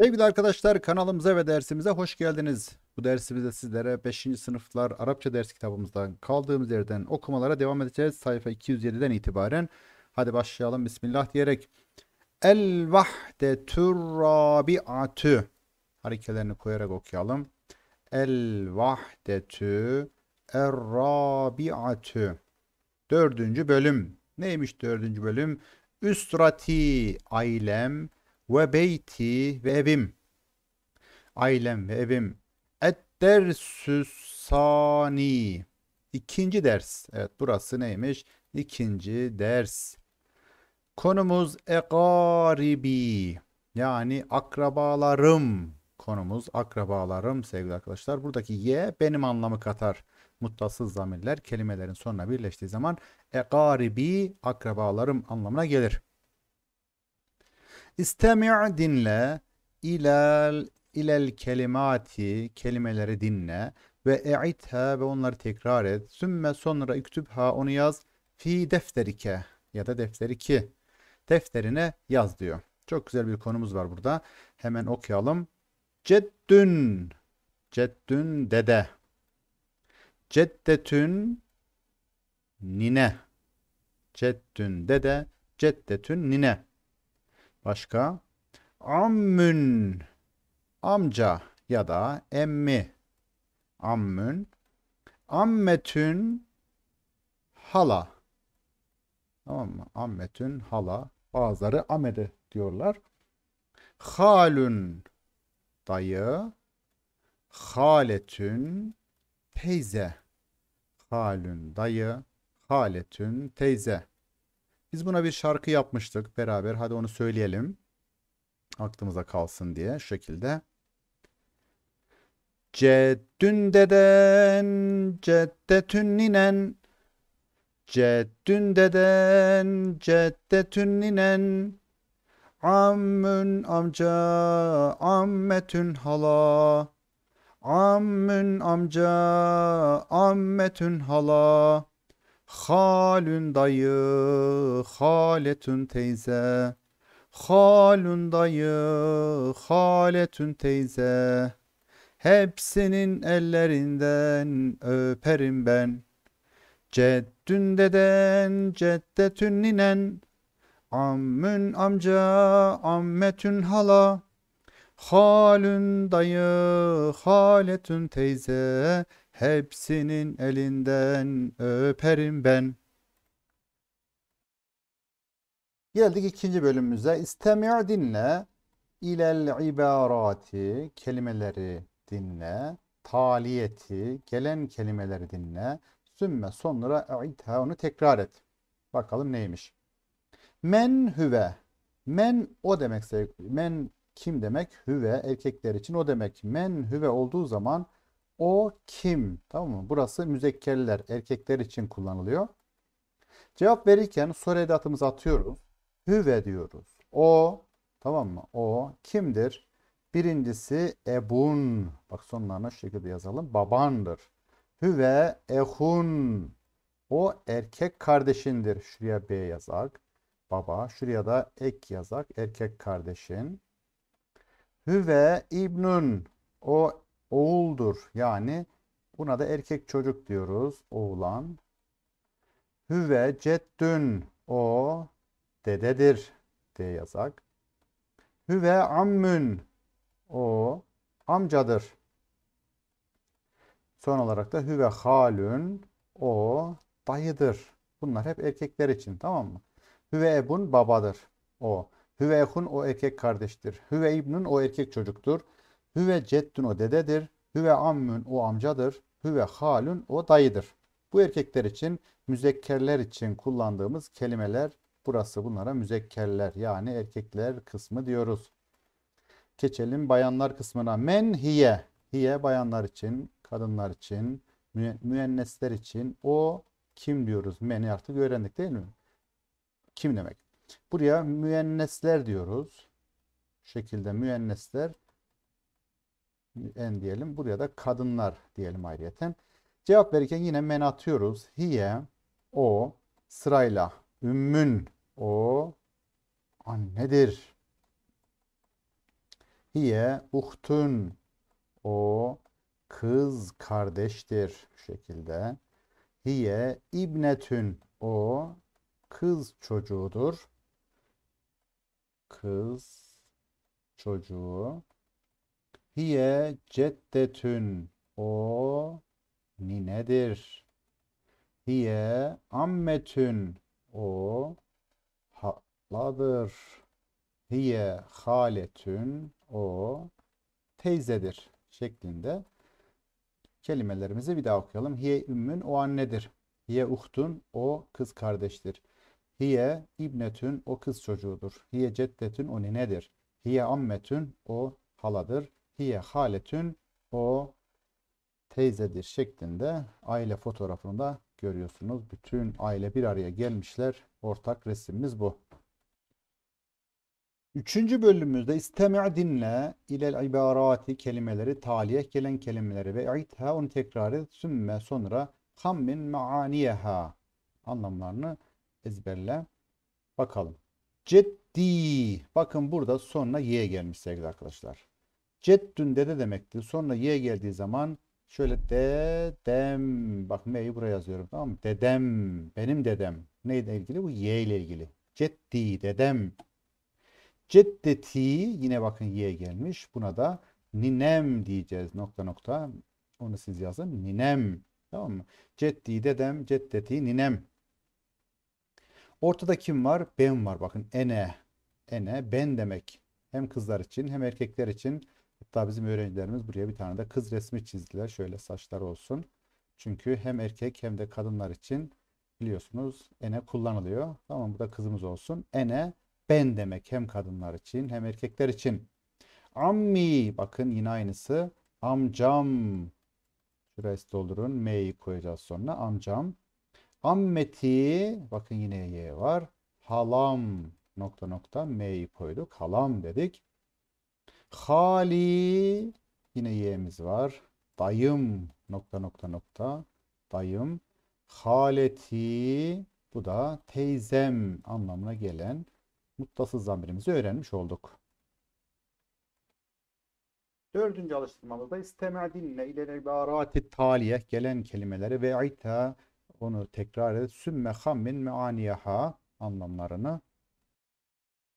Sevgili arkadaşlar kanalımıza ve dersimize hoş geldiniz. Bu dersimizde sizlere 5. sınıflar Arapça ders kitabımızdan kaldığımız yerden okumalara devam edeceğiz. Sayfa 207'den itibaren. Hadi başlayalım Bismillah diyerek. El vahde turrabiatü harekelerini koyarak okuyalım. El vahdetü errabiatü Dördüncü bölüm. Neymiş dördüncü bölüm? Üstrati ailem ve beyti ve evim. Ailem ve evim. Et dersüs sani. İkinci ders. Evet burası neymiş? İkinci ders. Konumuz ekaribi, Yani akrabalarım. Konumuz akrabalarım sevgili arkadaşlar. Buradaki ye benim anlamı katar. Muttasız zamirler kelimelerin sonuna birleştiği zaman ekaribi, akrabalarım anlamına gelir. İstemi' dinle ilal ilel kelimati kelimeleri dinle ve e'itha ve onları tekrar et. Sümme sonra ha onu yaz fi defterike ya da defteri ki defterine yaz diyor. Çok güzel bir konumuz var burada. Hemen okuyalım. Ceddün ceddün dede ceddetün nine ceddün dede ceddetün nine Başka? Ammün. Amca ya da emmi. Ammün. Ammetün hala. Tamam mı? Ammetün hala. Bazıları amede diyorlar. Halün dayı. Haletün teyze. Halün dayı. Haletün teyze. Biz buna bir şarkı yapmıştık beraber. Hadi onu söyleyelim. Aklımıza kalsın diye şu şekilde. Ceddün deden, ceddetün ninen. Ceddün deden, ceddetün ninen. Ammün amca, ammetün hala. Ammün amca, ammetün hala. Halün dayı, haletün teyze. Halün dayı, haletün teyze. Hepsinin ellerinden öperim ben. Ceddün deden, ceddetün ninen. Ammün amca, ammetün hala. Halün dayı, haletün teyze. Hepsinin elinden öperim ben. Geldik ikinci bölümümüze. İstemi' dinle. İlel ibarati kelimeleri dinle. Taliyeti gelen kelimeleri dinle. Sümme sonra ita onu tekrar et. Bakalım neymiş. Men hüve. Men o demek. Men kim demek? Hüve erkekler için o demek. Men hüve olduğu zaman o kim? Tamam mı? Burası müzekkerler, erkekler için kullanılıyor. Cevap verirken soru edatımızı atıyoruz. Hüve diyoruz. O, tamam mı? O kimdir? Birincisi ebun. Bak sonlarına şu şekilde yazalım. Babandır. Hüve ehun. O erkek kardeşindir. Şuraya B yazak. Baba. Şuraya da ek yazak. Erkek kardeşin. Hüve ibnun. O oğuldur. Yani buna da erkek çocuk diyoruz. Oğlan. Hüve ceddün. O dededir diye yazak. Hüve ammün. O amcadır. Son olarak da hüve halün. O dayıdır. Bunlar hep erkekler için tamam mı? Hüve ebun babadır. O. Hüve ehun o erkek kardeştir. Hüve ibnun o erkek çocuktur. Hüve ceddün o dededir. Hüve ammün o amcadır. Hüve halün o dayıdır. Bu erkekler için müzekkerler için kullandığımız kelimeler burası bunlara müzekkerler yani erkekler kısmı diyoruz. Geçelim bayanlar kısmına. Men hiye. Hiye bayanlar için, kadınlar için, müennesler için. O kim diyoruz? Men'i artık öğrendik değil mi? Kim demek? Buraya müennesler diyoruz. Şu şekilde müennesler en diyelim. Buraya da kadınlar diyelim ayrıyeten. Cevap verirken yine men atıyoruz. Hiye, o, sırayla, ümmün, o, annedir. Hiye, uhtun, o, kız kardeştir. Bu şekilde. Hiye, ibnetün, o, kız çocuğudur. Kız çocuğu Hiye ceddetün. O ninedir. Hiye ammetün. O haladır. Hiye haletün. O teyzedir. Şeklinde kelimelerimizi bir daha okuyalım. Hiye ümmün. O annedir. Hiye uhtun. O kız kardeştir. Hiye ibnetün. O kız çocuğudur. Hiye ceddetün. O ninedir. Hiye ammetün. O haladır hiye haletün o teyzedir şeklinde aile fotoğrafını da görüyorsunuz. Bütün aile bir araya gelmişler. Ortak resimimiz bu. Üçüncü bölümümüzde istemi' dinle ilel ibarati kelimeleri taliye gelen kelimeleri ve itha onu tekrar et sümme sonra hammin maaniyeha anlamlarını ezberle. Bakalım. Ceddi. Bakın burada sonuna Y gelmiş sevgili arkadaşlar. Ceddün dede demekti. Sonra ye geldiği zaman şöyle dedem. Bak meyi buraya yazıyorum. Tamam mı? Dedem. Benim dedem. Neyle ilgili? Bu ye ile ilgili. Ceddi dedem. Ceddeti yine bakın ye gelmiş. Buna da ninem diyeceğiz nokta nokta. Onu siz yazın. Ninem. Tamam mı? Ceddi dedem, ceddeti ninem. Ortada kim var? Ben var. Bakın ene. Ene ben demek. Hem kızlar için hem erkekler için Hatta bizim öğrencilerimiz buraya bir tane de kız resmi çizdiler. Şöyle saçlar olsun. Çünkü hem erkek hem de kadınlar için biliyorsunuz ene kullanılıyor. Tamam bu da kızımız olsun. Ene ben demek hem kadınlar için hem erkekler için. Ammi bakın yine aynısı. Amcam. Şurası doldurun. M'yi koyacağız sonra. Amcam. Ammeti bakın yine Y var. Halam nokta nokta M'yi koyduk. Halam dedik. Hali yine y'miz var. Dayım nokta nokta nokta. Dayım. Haleti bu da teyzem anlamına gelen muttasız zamirimizi öğrenmiş olduk. Dördüncü alıştırmamızda istemedinle ile ibarati taliye gelen kelimeleri ve ita onu tekrar edip sümme hammin meaniyaha anlamlarını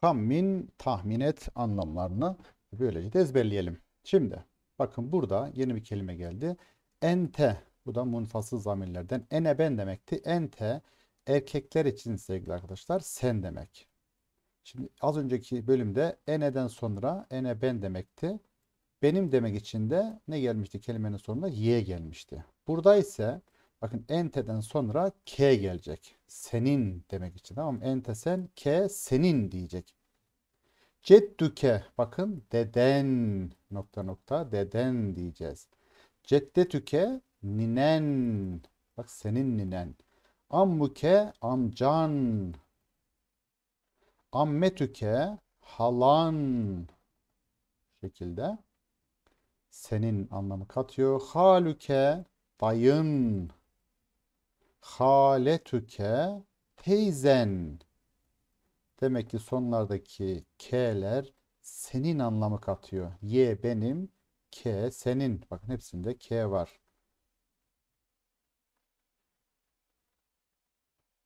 hammin tahmin et anlamlarını Böylece de ezberleyelim. Şimdi bakın burada yeni bir kelime geldi. Ente. Bu da munfasıl zamirlerden. Ene ben demekti. Ente erkekler için sevgili arkadaşlar sen demek. Şimdi az önceki bölümde ene'den sonra ene ben demekti. Benim demek için de ne gelmişti kelimenin sonunda Y gelmişti. Burada ise bakın ente'den sonra K gelecek. Senin demek için tamam Ente sen, K senin diyecek. Ceddüke bakın deden nokta nokta deden diyeceğis. Ceddetüke ninen bak senin ninen. Ammuke amcan. Ammetüke halan şekilde senin anlamı katıyor. Halüke dayın. Haletüke teyzen. Demek ki sonlardaki K'ler senin anlamı katıyor. Y benim, K senin. Bakın hepsinde K var.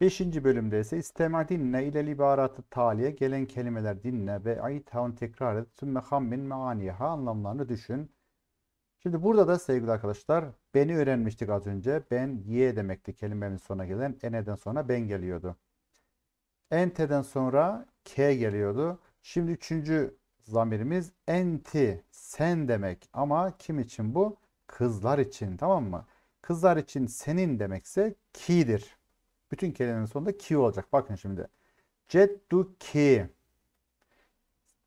Beşinci bölümde ise istema dinle ile libaratı taliye gelen kelimeler dinle ve aytavun tekrar et. Sümme hammin meaniha anlamlarını düşün. Şimdi burada da sevgili arkadaşlar beni öğrenmiştik az önce. Ben ye demekti kelimemin sona gelen ene'den sonra ben geliyordu ente'den sonra k geliyordu. Şimdi üçüncü zamirimiz enti, sen demek. Ama kim için bu? Kızlar için tamam mı? Kızlar için senin demekse ki'dir. Bütün kelimelerin sonunda ki olacak. Bakın şimdi. Ceddu ki.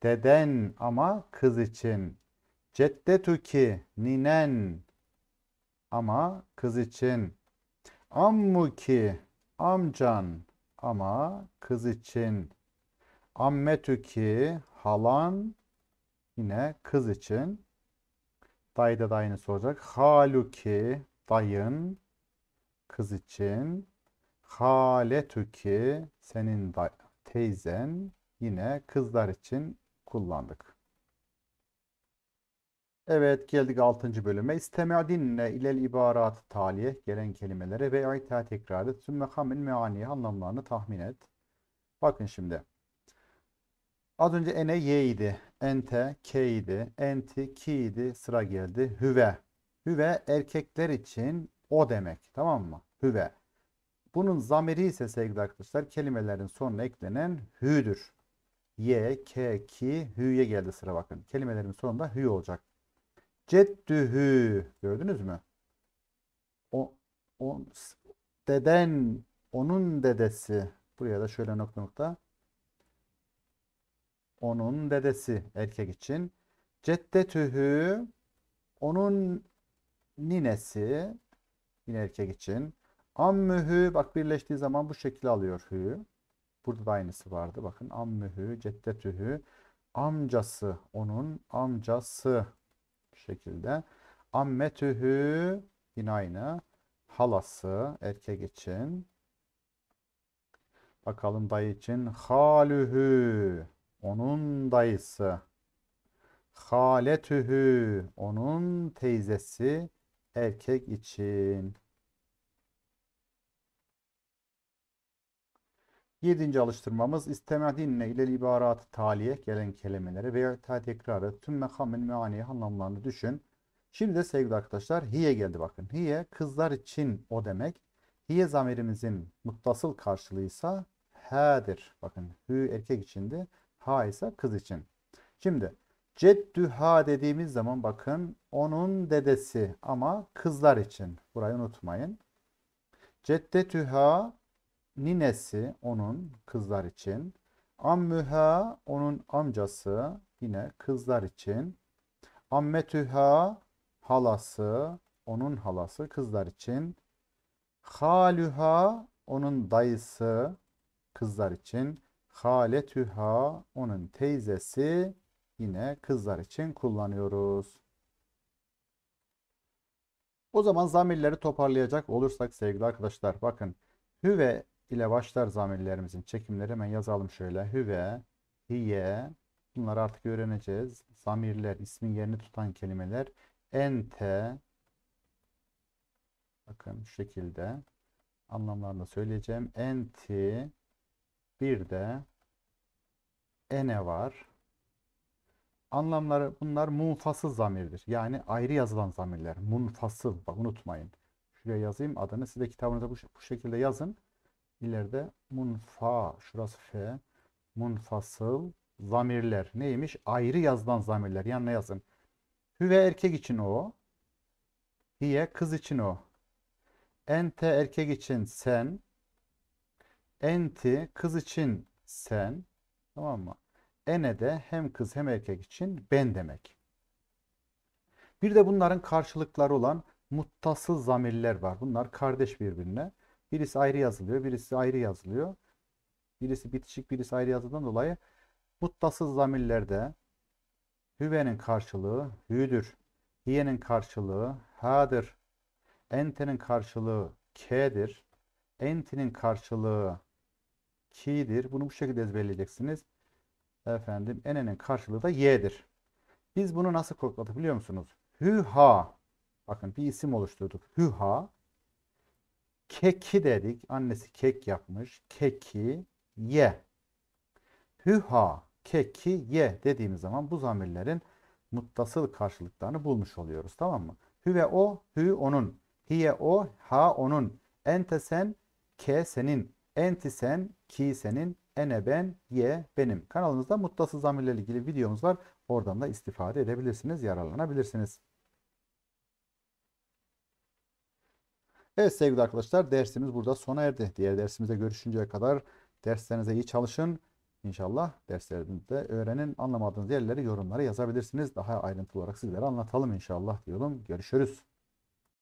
Deden ama kız için. Ceddetu ki. Ninen ama kız için. Ammu ki. Amcan ama kız için ammetüki halan yine kız için. Dayı da da aynısı Haluki dayın kız için. Haletüki senin teyzen yine kızlar için kullandık. Evet geldik 6. bölüme. İstemedinne ilel ibarat taliye gelen kelimelere ve ayta tekrar et. Sümme hamin meaniye anlamlarını tahmin et. Bakın şimdi. Az önce ene ye idi. Ente ke idi. Enti ki idi. Sıra geldi. Hüve. Hüve erkekler için o demek. Tamam mı? Hüve. Bunun zamiri ise sevgili arkadaşlar kelimelerin sonuna eklenen hü'dür. Ye, ke, ki, hü'ye geldi sıra bakın. Kelimelerin sonunda hü olacak ceddühü gördünüz mü? O, o deden onun dedesi buraya da şöyle nokta nokta onun dedesi erkek için ceddetühü onun ninesi yine erkek için ammühü bak birleştiği zaman bu şekil alıyor hü burada da aynısı vardı bakın ammühü ceddetühü amcası onun amcası bu şekilde. Ammetühü yine aynı. Halası erkek için. Bakalım dayı için. Halühü onun dayısı. Haletühü onun teyzesi erkek için. Yedinci alıştırmamız istemedinle ile ibaratı taliye gelen kelimeleri veya tekrarı tüm mekamin meaniye anlamlarını düşün. Şimdi de sevgili arkadaşlar hiye geldi bakın. Hiye kızlar için o demek. Hiye zamirimizin muttasıl karşılığıysa h'dir. Bakın hü erkek içindi. Ha ise kız için. Şimdi ceddüha dediğimiz zaman bakın onun dedesi ama kızlar için. Burayı unutmayın. Ceddetüha ninesi onun kızlar için. Ammüha onun amcası yine kızlar için. Ammetüha halası onun halası kızlar için. Halüha onun dayısı kızlar için. Haletüha onun teyzesi yine kızlar için kullanıyoruz. O zaman zamirleri toparlayacak olursak sevgili arkadaşlar bakın. Hüve ile başlar zamirlerimizin çekimleri hemen yazalım şöyle. Hüve, hiye bunları artık öğreneceğiz. Zamirler, ismin yerini tutan kelimeler. Ente bakın şu şekilde anlamlarını söyleyeceğim. Enti bir de ene var. Anlamları bunlar munfasıl zamirdir. Yani ayrı yazılan zamirler. Munfasıl. Bak unutmayın. Şuraya yazayım adını. Siz de kitabınıza bu, bu şekilde yazın ileride munfa şurası f munfasıl zamirler neymiş? Ayrı yazılan zamirler. Yanına yazın. Hüve erkek için o. Hiye kız için o. Ente erkek için sen. Enti kız için sen. Tamam mı? Ene de hem kız hem erkek için ben demek. Bir de bunların karşılıkları olan muttasıl zamirler var. Bunlar kardeş birbirine. Birisi ayrı yazılıyor, birisi ayrı yazılıyor. Birisi bitişik, birisi ayrı yazıldığından dolayı muttasız zamirlerde hüvenin karşılığı hüdür. Hiyenin karşılığı hadır. Entenin karşılığı k'dir. Entinin karşılığı ki'dir. Bunu bu şekilde ezberleyeceksiniz. Efendim enenin karşılığı da y'dir. Biz bunu nasıl kodladık biliyor musunuz? Hüha. Bakın bir isim oluşturduk. Hüha. Keki dedik. Annesi kek yapmış. Keki ye. Hüha keki ye dediğimiz zaman bu zamirlerin muttasıl karşılıklarını bulmuş oluyoruz. Tamam mı? Hü ve o, hü onun. Hiye o, ha onun. Ente sen, ke senin. Enti sen, ki senin. Ene ben, ye benim. Kanalımızda muttasıl zamirle ilgili videomuz var. Oradan da istifade edebilirsiniz, yararlanabilirsiniz. Evet sevgili arkadaşlar dersimiz burada sona erdi. Diğer dersimizde görüşünceye kadar derslerinize iyi çalışın. İnşallah derslerinde öğrenin. Anlamadığınız yerleri yorumlara yazabilirsiniz. Daha ayrıntılı olarak sizlere anlatalım inşallah diyorum. Görüşürüz.